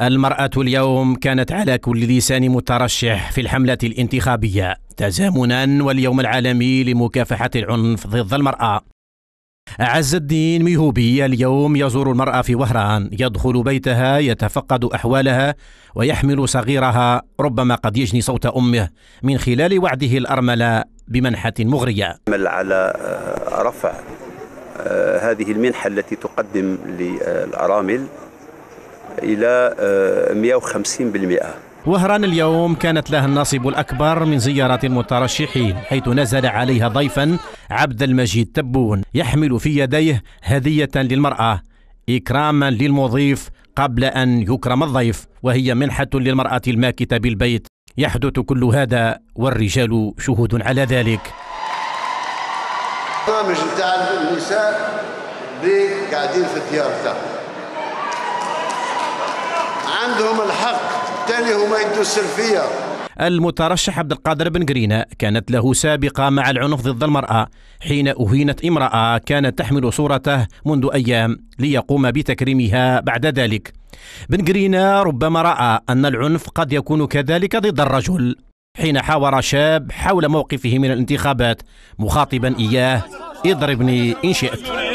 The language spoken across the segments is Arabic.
المرأة اليوم كانت على كل لسان مترشح في الحملة الانتخابية تزامنا واليوم العالمي لمكافحة العنف ضد المرأة عز الدين ميهوبي اليوم يزور المرأة في وهران يدخل بيتها يتفقد أحوالها ويحمل صغيرها ربما قد يجني صوت أمه من خلال وعده الأرملة بمنحة مغرية على آه، رفع آه، هذه المنحة التي تقدم للأرامل إلى 150% آه، وهران اليوم كانت لها النصيب الأكبر من زيارة المترشحين حيث نزل عليها ضيفا عبد المجيد تبون يحمل في يديه هدية للمرأة إكراما للمضيف قبل أن يكرم الضيف وهي منحة للمرأة الماكتة بالبيت يحدث كل هذا والرجال شهود على ذلك برنامج نتاع النساء اللي قاعدين في الديار تاعهم عندهم الحق تاني هما يدوا السلفيه المترشح عبد القادر بن قرينة كانت له سابقة مع العنف ضد المرأة حين أهينت امرأة كانت تحمل صورته منذ أيام ليقوم بتكريمها بعد ذلك بن قرينة ربما رأى أن العنف قد يكون كذلك ضد الرجل حين حاور شاب حول موقفه من الانتخابات مخاطبا إياه اضربني إن شئت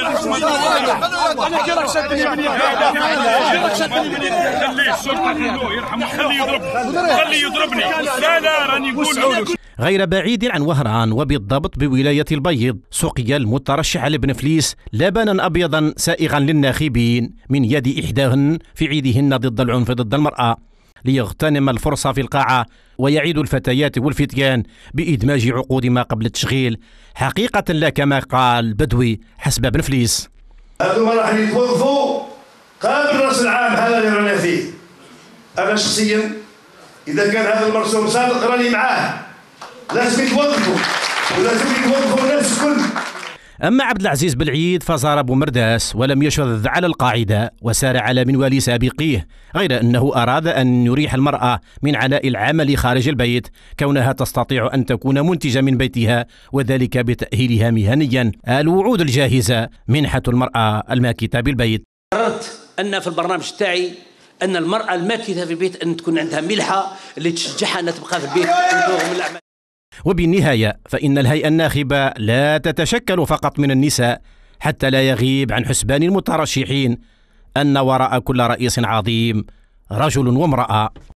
غير بعيد عن وهران وبالضبط بولاية البيض سقي المترشح لابن فليس لبنا أبيضا سائغا للناخبين من يد إحداهن في عيدهن ضد العنف ضد المرأة ليغتنم الفرصة في القاعة ويعيد الفتيات والفتيان بإدماج عقود ما قبل التشغيل حقيقة لا كما قال بدوي حسب بن فليس هذوما راح يتوظفوا قبل راس العام هذا اللي رانا فيه أنا شخصيا إذا كان هذا المرسوم صادق راني معاه لازم يتوظفوا ولازم يتوظفوا الناس الكل أما عبد العزيز بالعيد فزار أبو مرداس ولم يشذ على القاعدة وسار على منوال سابقيه غير أنه أراد أن يريح المرأة من عناء العمل خارج البيت كونها تستطيع أن تكون منتجة من بيتها وذلك بتأهيلها مهنيا الوعود الجاهزة منحة المرأة الماكتة بالبيت قررت أن في البرنامج تاعي أن المرأة الماكتة في البيت أن تكون عندها ملحة اللي تشجعها أن تبقى في البيت وبالنهاية فإن الهيئة الناخبة لا تتشكل فقط من النساء حتى لا يغيب عن حسبان المترشحين أن وراء كل رئيس عظيم رجل وامرأة